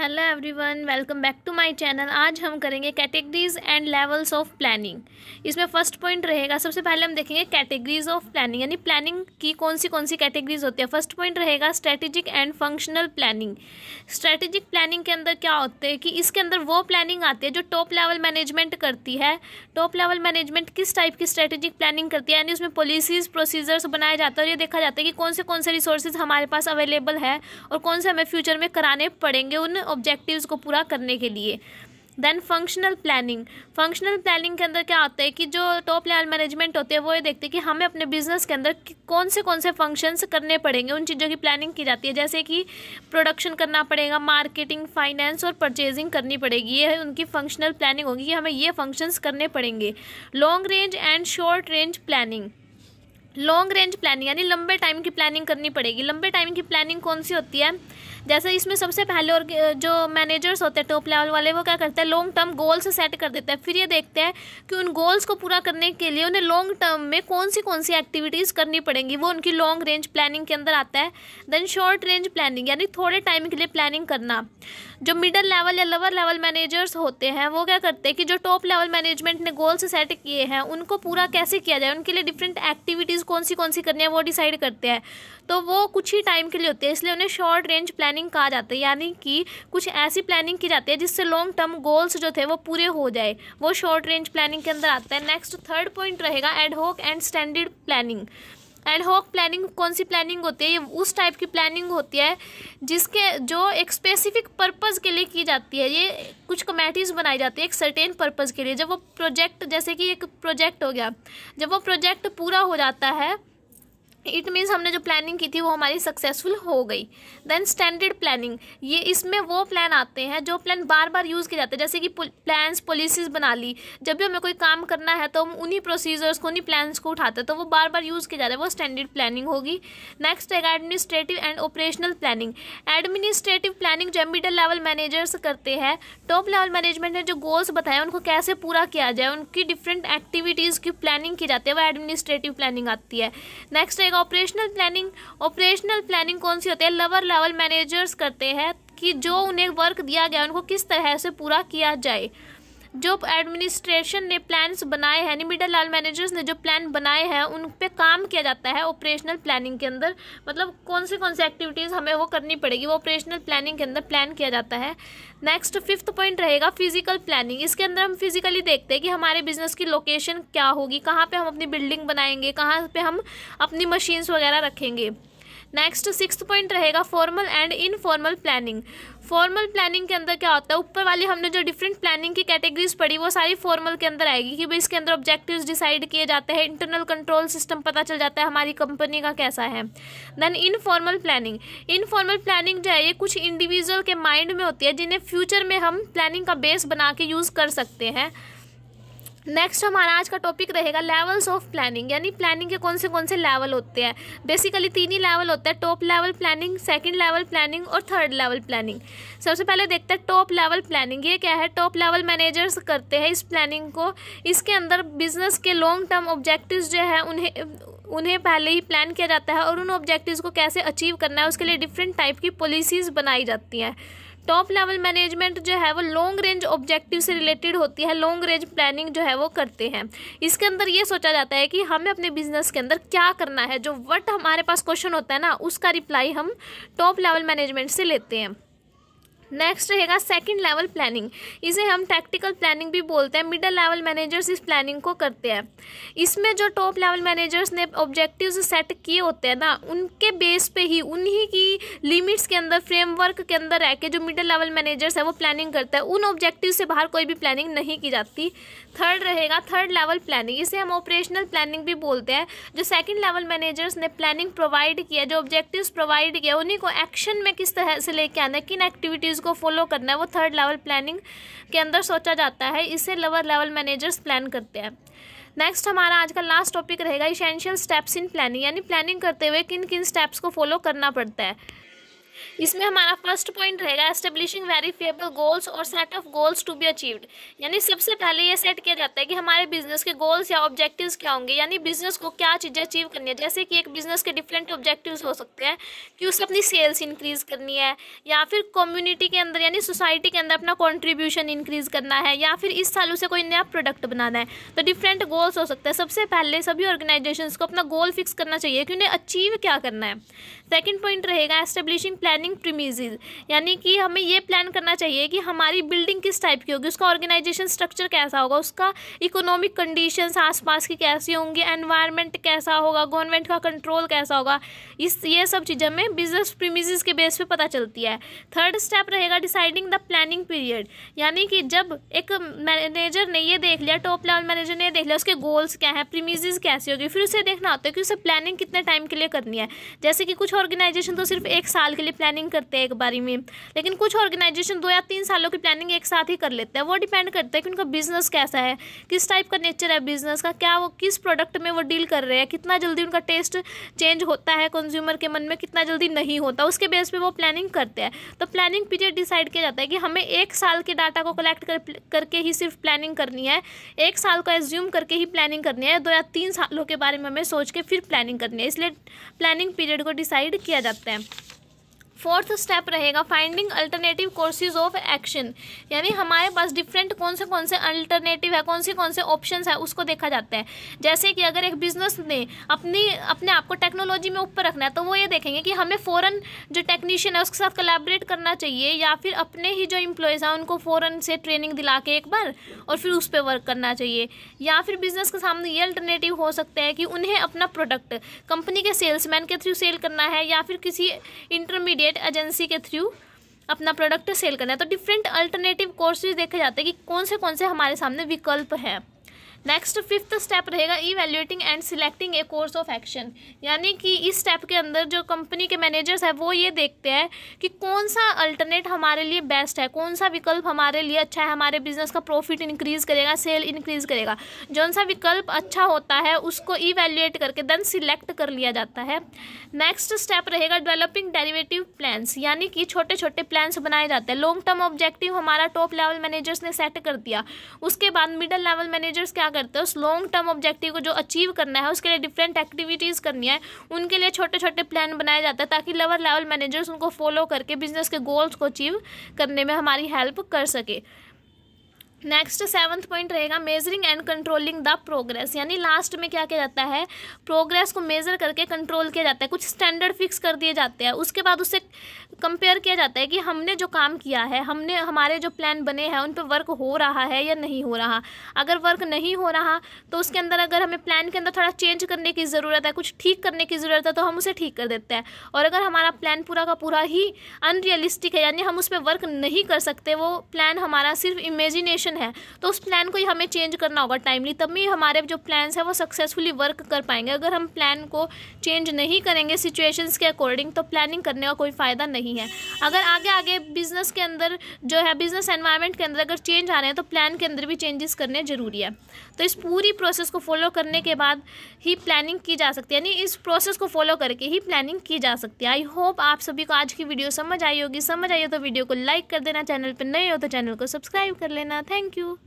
Hello everyone welcome back to my channel आज हम करेंगे categories and levels of planning इसमें फर्स्ट पॉइंट रहेगा सबसे पहले हम देखेंगे कैटेगरीज ऑफ प्लानिंग यानी प्लानिंग की कौन सी कौन सी कैटेगरीज होती है फर्स्ट पॉइंट रहेगा strategic and functional planning strategic planning के अंदर क्या होते हैं कि इसके अंदर वो प्लानिंग आती है जो टॉप लेवल मैनेजमेंट करती है टॉप लेवल मैनेजमेंट किस टाइप की स्ट्रेटेजिक प्लानिंग करती है यानी उसमें पॉलिसीज प्रोसीजर्स बनाया जाते हैं और ये देखा जाता है कि कौन से कौन से रिसोर्सेज हमारे पास अवेलेबल है और कौन से हमें फ्यूचर में कराने पड़ेंगे उन ऑब्जेक्टिव्स को पूरा करने के लिए then functional planning functional planning के अंदर क्या आता है कि जो टॉप लेवल मैनेजमेंट होते हैं वो ये देखते हैं कि हमें अपने बिजनेस के अंदर कौन से कौन से फंक्शंस करने पड़ेंगे उन चीज़ों की प्लानिंग की जाती है जैसे कि प्रोडक्शन करना पड़ेगा मार्केटिंग फाइनेंस और परचेजिंग करनी पड़ेगी ये उनकी फंक्शनल प्लानिंग होगी कि हमें ये फंक्शंस करने पड़ेंगे long range and short range planning long range planning यानी लंबे टाइम की प्लानिंग करनी पड़ेगी लंबे टाइम की प्लानिंग कौन सी होती है जैसे इसमें सबसे पहले और जो मैनेजर्स होते हैं टॉप लेवल वाले वो क्या करते हैं लॉन्ग टर्म गोल्स सेट कर देते हैं फिर ये देखते हैं कि उन गोल्स को पूरा करने के लिए उन्हें लॉन्ग टर्म में कौन सी कौन सी एक्टिविटीज़ करनी पड़ेंगी वो उनकी लॉन्ग रेंज प्लानिंग के अंदर आता है देन शॉर्ट रेंज प्लानिंग यानी थोड़े टाइम के लिए प्लानिंग करना जो मिडल लेवल या लोअर लेवल मैनेजर्स होते हैं वो क्या करते हैं कि जो टॉप लेवल मैनेजमेंट ने गोल्स सेट किए हैं उनको पूरा कैसे किया जाए उनके लिए डिफरेंट एक्टिविटीज़ कौन सी कौन सी करनी है वो डिसाइड करते हैं तो वो कुछ ही टाइम के लिए होते हैं इसलिए उन्हें शॉर्ट रेंज प्लानिंग प्लानिंग कहा जाता है यानी कि कुछ ऐसी प्लानिंग की जाती है जिससे लॉन्ग टर्म गोल्स जो थे वो पूरे हो जाए वो शॉर्ट रेंज प्लानिंग के अंदर आता है नेक्स्ट थर्ड पॉइंट रहेगा ad hoc and standard planning ad hoc planning कौन सी प्लानिंग होती है ये उस टाइप की प्लानिंग होती है जिसके जो एक स्पेसिफिक पर्पज़ के लिए की जाती है ये कुछ कमेटीज़ बनाई जाती है एक सर्टेन पर्पज़ के लिए जब वो प्रोजेक्ट जैसे कि एक प्रोजेक्ट हो गया जब वो प्रोजेक्ट पूरा हो जाता है इट मीन्स हमने जो प्लानिंग की थी वो हमारी सक्सेसफुल हो गई देन स्टैंडर्ड प्लानिंग ये इसमें वो प्लान आते हैं जो प्लान बार बार यूज़ किए जाते हैं जैसे कि प्लान्स पॉलिसीज बना ली जब भी हमें कोई काम करना है तो हम उन्हीं प्रोसीजर्स को उन्हीं प्लान्स को उठाते हैं तो वो बार बार यूज़ किए जाते हैं वो स्टैंडर्ड प्लानिंग होगी नेक्स्ट है administrative and operational planning administrative planning जो मिडल लेवल मैनेजर्स करते हैं टॉप लेवल मैनेजमेंट ने जो गोल्स बताए उनको कैसे पूरा किया जाए उनकी डिफरेंट एक्टिविटीज़ की प्लानिंग की जाती है वह एडमिनिस्ट्रेटिव प्लानिंग आती है नेक्स्ट जाएगा ऑपरेशनल प्लानिंग ऑपरेशनल प्लानिंग कौन सी होती है लवर लेवल मैनेजर्स करते हैं कि जो उन्हें वर्क दिया गया उनको किस तरह से पूरा किया जाए जो एडमिनिस्ट्रेशन ने प्लान्स बनाए हैं मिडल लाल मैनेजर्स ने जो प्लान बनाए हैं उन पर काम किया जाता है ऑपरेशनल प्लानिंग के अंदर मतलब कौन से कौन से एक्टिविटीज़ हमें वो करनी पड़ेगी वो ऑपरेशनल प्लानिंग के अंदर प्लान किया जाता है नेक्स्ट फिफ्थ पॉइंट रहेगा फिजिकल प्लानिंग इसके अंदर हम फिजिकली देखते हैं कि हमारे बिजनेस की लोकेशन क्या होगी कहाँ पर हम अपनी बिल्डिंग बनाएंगे कहाँ पर हम अपनी मशीन्स वगैरह रखेंगे नेक्स्ट सिक्स पॉइंट रहेगा formal and informal planning formal planning के अंदर क्या होता है ऊपर वाली हमने जो डिफरेंट प्लानिंग की कैटेगरीज पढ़ी वो सारी फॉर्मल के अंदर आएगी कि भाई इसके अंदर ऑब्जेक्टिव्स डिसाइड किए जाते हैं इंटरनल कंट्रोल सिस्टम पता चल जाता है हमारी कंपनी का कैसा है then informal planning informal planning जो है ये कुछ इंडिविजुअल के माइंड में होती है जिन्हें फ्यूचर में हम प्लानिंग का बेस बना के यूज़ कर सकते हैं नेक्स्ट हमारा आज का टॉपिक रहेगा लेवल्स ऑफ प्लानिंग यानी प्लानिंग के कौन से कौन से लेवल होते हैं बेसिकली तीन ही लेवल होते हैं top level planning second level planning और थर्ड लेवल प्लानिंग सबसे पहले देखते हैं टॉप लेवल प्लानिंग ये क्या है टॉप लेवल मैनेजर्स करते हैं इस प्लानिंग को इसके अंदर बिजनेस के लॉन्ग टर्म ऑब्जेक्टिव जो है उन्हें उन्हें पहले ही प्लान किया जाता है और उन ऑब्जेक्टिव को कैसे अचीव करना है उसके लिए डिफरेंट टाइप की पॉलिसीज़ बनाई जाती हैं टॉप लेवल मैनेजमेंट जो है वो लॉन्ग रेंज ऑब्जेक्टिव से रिलेटेड होती है लॉन्ग रेंज प्लानिंग जो है वो करते हैं इसके अंदर ये सोचा जाता है कि हमें अपने बिजनेस के अंदर क्या करना है जो वट हमारे पास क्वेश्चन होता है ना उसका रिप्लाई हम टॉप लेवल मैनेजमेंट से लेते हैं नेक्स्ट रहेगा सेकंड लेवल प्लानिंग इसे हम टैक्टिकल प्लानिंग भी बोलते हैं मिडल लेवल मैनेजर्स इस प्लानिंग को करते हैं इसमें जो टॉप लेवल मैनेजर्स ने ऑब्जेक्टिव्स सेट किए होते हैं ना उनके बेस पे ही उन्हीं की लिमिट्स के अंदर फ्रेमवर्क के अंदर रह के जो मिडल लेवल मैनेजर्स है वो प्लानिंग करते हैं उन ऑब्जेक्टिव से बाहर कोई भी प्लानिंग नहीं की जाती थर्ड रहेगा थर्ड लेवल प्लानिंग इसे हम ऑपरेशनल प्लानिंग भी बोलते हैं जो सेकेंड लेवल मैनेजर्स ने प्लानिंग प्रोवाइड किया जो ऑब्जेक्टिव प्रोवाइड किया उन्हीं को एक्शन में किस तरह से लेके आना है किन एक्टिविटीज़ को फॉलो करना है वो थर्ड लेवल प्लानिंग के अंदर सोचा जाता है इसे लोअर लेवल मैनेजर्स प्लान करते हैं नेक्स्ट हमारा आज का लास्ट टॉपिक रहेगा इसेंशियल स्टेप्स इन प्लानिंग यानी प्लानिंग करते हुए किन किन स्टेप्स को फॉलो करना पड़ता है इसमें हमारा फर्स्ट पॉइंट रहेगा एस्टेब्लिशिंग वेरीफिएबल गोल्स और set of goals to be achieved यानी सबसे पहले ये सेट किया जाता है कि हमारे बिजनेस के गोल्स या ऑब्जेक्टिव्स क्या होंगे यानी बिजनेस को क्या चीज़ें अचीव करनी है जैसे कि एक बिजनेस के डिफरेंट ऑब्जेक्टिव्स हो सकते हैं कि उसे अपनी सेल्स इंक्रीज़ करनी है या फिर कम्युनिटी के अंदर यानी सोसाइटी के अंदर अपना कॉन्ट्रीब्यूशन इंक्रीज़ करना है या फिर इस साल उसे कोई नया प्रोडक्ट बनाना है तो डिफरेंट गोल्स हो सकते हैं सबसे पहले सभी ऑर्गेनाइजेशन को अपना गोल फिक्स करना चाहिए कि उन्हें अचीव क्या करना है सेकेंड पॉइंट रहेगा एस्टेब्लिशिंग प्लान प्लानिंग प्रीमिजेज यानी कि हमें ये प्लान करना चाहिए कि हमारी बिल्डिंग किस टाइप की होगी उसका ऑर्गेनाइजेशन स्ट्रक्चर कैसा होगा उसका इकोनॉमिक कंडीशंस आसपास की कैसी होंगी एनवायरनमेंट कैसा होगा गवर्नमेंट का कंट्रोल कैसा होगा इस ये सब चीज़ें हमें बिजनेस प्रीमिजेज के बेस पर पता चलती है थर्ड स्टेप रहेगा डिसाइडिंग द प्लानिंग पीरियड यानी कि जब एक मैनेजर ने ये देख लिया टॉप लेवल मैनेजर ने देख लिया उसके गोल्स क्या हैं प्रीमिजेज कैसी होगी फिर उसे देखना होता है कि उसे प्लानिंग कितने टाइम के लिए करनी है जैसे कि कुछ ऑर्गेनाइजेशन तो सिर्फ एक साल के लिए प्लानिंग करते हैं एक बारी में लेकिन कुछ ऑर्गेनाइजेशन दो या तीन सालों की प्लानिंग एक साथ ही कर लेते हैं वो डिपेंड करता है कि उनका बिजनेस कैसा है किस टाइप का नेचर है बिजनेस का क्या वो किस प्रोडक्ट में वो डील कर रहे हैं कितना जल्दी उनका टेस्ट चेंज होता है कंज्यूमर के मन में कितना जल्दी नहीं होता उसके बेस पर वो प्लानिंग करते हैं तो प्लानिंग पीरियड डिसाइड किया जाता है कि हमें एक साल के डाटा को कलेक्ट कर, करके ही सिर्फ प्लानिंग करनी है एक साल को एज्यूम करके ही प्लानिंग करनी है दो या तीन सालों के बारे में हमें सोच के फिर प्लानिंग करनी है इसलिए प्लानिंग पीरियड को डिसाइड किया जाता है फोर्थ स्टेप रहेगा finding alternative courses of action यानी हमारे पास डिफरेंट कौन से कौन से अल्टरनेटिव है कौन से कौन से ऑप्शन है उसको देखा जाता है जैसे कि अगर एक बिजनेस ने अपनी अपने आप को टेक्नोलॉजी में ऊपर रखना है तो वो ये देखेंगे कि हमें फ़ौरन जो टेक्नीशियन है उसके साथ कलेबरेट करना चाहिए या फिर अपने ही जो इम्प्लॉयज़ हैं उनको फ़ौरन से ट्रेनिंग दिला के एक बार और फिर उस पर वर्क करना चाहिए या फिर बिजनेस के सामने ये अल्टरनेटिव हो सकता है कि उन्हें अपना प्रोडक्ट कंपनी के सेल्समैन के थ्रू सेल करना है या फिर किसी इंटरमीडिएट एड एजेंसी के थ्रू अपना प्रोडक्ट सेल करना है तो डिफरेंट अल्टरनेटिव कोर्सेज देखे जाते हैं कि कौन से कौन से हमारे सामने विकल्प हैं नेक्स्ट फिफ्थ स्टेप रहेगा evaluating and selecting a course of action यानी कि इस स्टेप के अंदर जो कंपनी के मैनेजर्स है वो ये देखते हैं कि कौन सा अल्टरनेट हमारे लिए बेस्ट है कौन सा विकल्प हमारे लिए अच्छा है हमारे बिजनेस का प्रॉफिट इंक्रीज करेगा सेल इंक्रीज करेगा जौन सा विकल्प अच्छा होता है उसको इवेल्युएट करके देन सिलेक्ट कर लिया जाता है नेक्स्ट स्टेप रहेगा डेवलपिंग डेरिवेटिव प्लान्स यानी कि छोटे छोटे प्लान्स बनाए जाते हैं लॉन्ग टर्म ऑब्जेक्टिव हमारा टॉप लेवल मैनेजर्स ने सेट कर दिया उसके बाद मिडल लेवल मैनेजर्स क्या करते हैं उस लॉन्ग टर्म ऑब्जेक्टिव को जो अचीव करना है उसके लिए डिफरेंट एक्टिविटीज़ करनी है उनके लिए छोटे छोटे प्लान बनाए जाते हैं ताकि लोअर लेवल मैनेजर्स उनको फॉलो करके बिजनेस के गोल्स को अचीव करने में हमारी हेल्प कर सके नेक्स्ट सेवन्थ पॉइंट रहेगा measuring and controlling the progress यानी लास्ट में क्या किया जाता है प्रोग्रेस को मेजर करके कंट्रोल किया जाता है कुछ स्टैंडर्ड फिक्स कर दिए जाते हैं उसके बाद उससे कंपेयर किया जाता है कि हमने जो काम किया है हमने हमारे जो प्लान बने हैं उन पर वर्क हो रहा है या नहीं हो रहा अगर वर्क नहीं हो रहा तो उसके अंदर अगर हमें प्लान के अंदर थोड़ा चेंज करने की ज़रूरत है कुछ ठीक करने की ज़रूरत है तो हम उसे ठीक कर देते हैं और अगर हमारा प्लान पूरा का पूरा ही अनरियलिस्टिक है यानी हम उस पर वर्क नहीं कर सकते वो प्लान हमारा सिर्फ इमेजिनेशन सिचुएशन है तो उस प्लान को ही हमें चेंज करना होगा टाइमली तभी हमारे जो प्लान्स हैं वो सक्सेसफुली वर्क कर पाएंगे अगर हम प्लान को चेंज नहीं करेंगे सिचुएशंस के अकॉर्डिंग तो प्लानिंग करने का कोई फ़ायदा नहीं है अगर आगे आगे बिजनेस के अंदर जो है बिजनेस एनवायरमेंट के अंदर अगर चेंज आ रहे हैं तो प्लान के अंदर भी चेंजेस करने ज़रूरी है तो इस पूरी प्रोसेस को फॉलो करने के बाद ही प्लानिंग की जा सकती है यानी इस प्रोसेस को फॉलो करके ही प्लानिंग की जा सकती है आई होप आप सभी को आज की वीडियो समझ आई होगी समझ आई हो तो वीडियो को लाइक कर देना चैनल पर नए हो तो चैनल को सब्सक्राइब कर लेना थैंक Thank you.